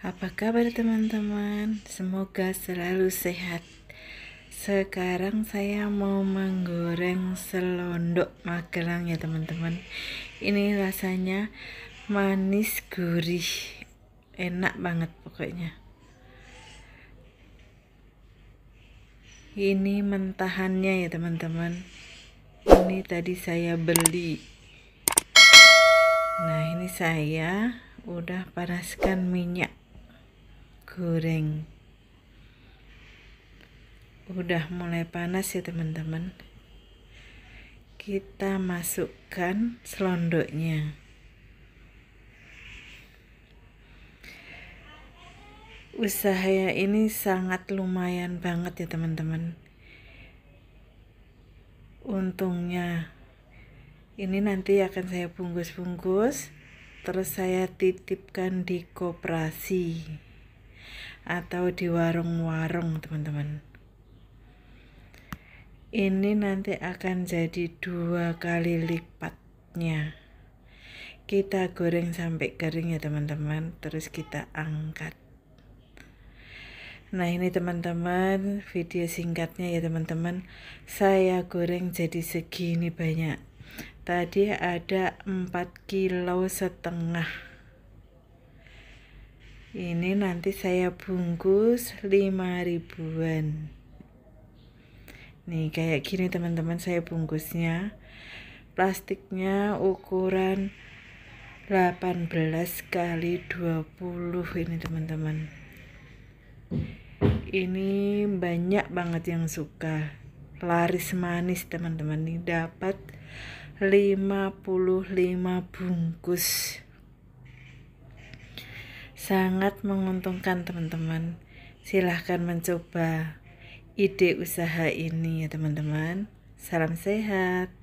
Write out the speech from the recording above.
Apa kabar teman-teman? Semoga selalu sehat. Sekarang saya mau menggoreng selondok Magelang ya teman-teman. Ini rasanya manis gurih. Enak banget pokoknya. Ini mentahannya ya teman-teman. Ini tadi saya beli. Nah, ini saya udah panaskan minyak goreng udah mulai panas ya teman-teman kita masukkan selondoknya usaha ini sangat lumayan banget ya teman-teman untungnya ini nanti akan saya bungkus-bungkus terus saya titipkan di koperasi atau di warung-warung teman-teman ini nanti akan jadi dua kali lipatnya kita goreng sampai kering ya teman-teman terus kita angkat nah ini teman-teman video singkatnya ya teman-teman saya goreng jadi segini banyak tadi ada 4 kilo setengah ini nanti saya bungkus 5 ribuan. Nih kayak gini teman-teman saya bungkusnya. Plastiknya ukuran 18 kali 20 ini teman-teman. Ini banyak banget yang suka. Laris manis teman-teman. Ini dapat 55 bungkus. Sangat menguntungkan teman-teman. Silahkan mencoba ide usaha ini ya teman-teman. Salam sehat.